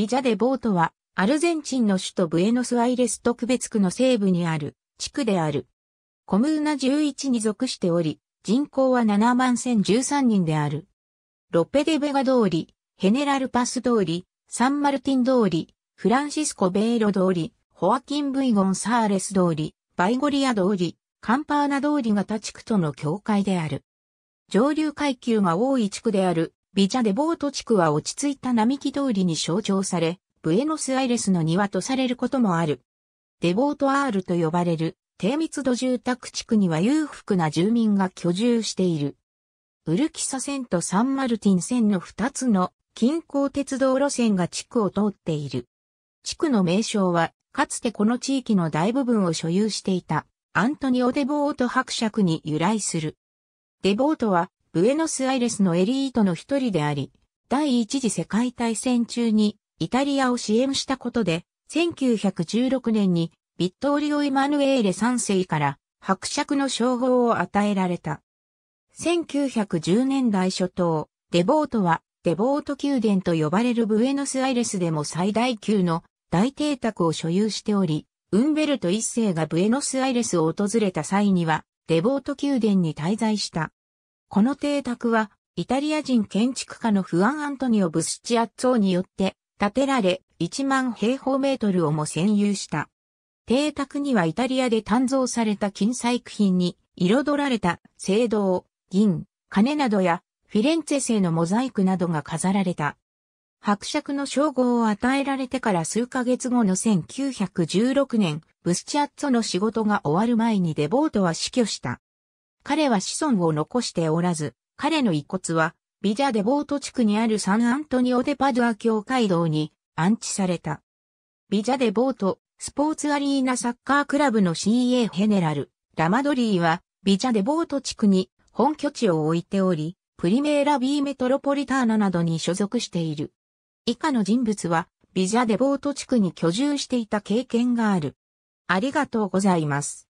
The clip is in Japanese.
ビジャデボートは、アルゼンチンの首都ブエノスアイレス特別区の西部にある地区である。コムーナ11に属しており、人口は7万1013人である。ロペデベガ通り、ヘネラルパス通り、サンマルティン通り、フランシスコ・ベイロ通り、ホアキン・ブイゴン・サーレス通り、バイゴリア通り、カンパーナ通りが他地区との境界である。上流階級が多い地区であるビジャデボート地区は落ち着いた並木通りに象徴され、ブエノスアイレスの庭とされることもある。デボートアールと呼ばれる低密度住宅地区には裕福な住民が居住している。ウルキサ線とサンマルティン線の2つの近郊鉄道路線が地区を通っている。地区の名称は、かつてこの地域の大部分を所有していたアントニオ・デボート伯爵に由来する。デボートはブエノスアイレスのエリートの一人であり、第一次世界大戦中にイタリアを支援したことで、1916年にビットーリオ・イマヌエーレ3世から伯爵の称号を与えられた。1910年代初頭、デボートはデボート宮殿と呼ばれるブエノスアイレスでも最大級の大邸宅を所有しており、ウンベルト一世がブエノスアイレスを訪れた際には、デボート宮殿に滞在した。この邸宅は、イタリア人建築家のフアン・アントニオ・ブスチアッツォによって建てられ、1万平方メートルをも占有した。邸宅にはイタリアで鍛造された金細工品に彩られた青銅、銀、金などやフィレンツェ製のモザイクなどが飾られた。伯爵の称号を与えられてから数ヶ月後の1916年、ブスチアッツォの仕事が終わる前にデボートは死去した。彼は子孫を残しておらず、彼の遺骨は、ビジャデボート地区にあるサンアントニオデパドア教会堂に安置された。ビジャデボート、スポーツアリーナサッカークラブの CA ヘネラル、ラマドリーは、ビジャデボート地区に本拠地を置いており、プリメーラビー・メトロポリターナなどに所属している。以下の人物は、ビジャデボート地区に居住していた経験がある。ありがとうございます。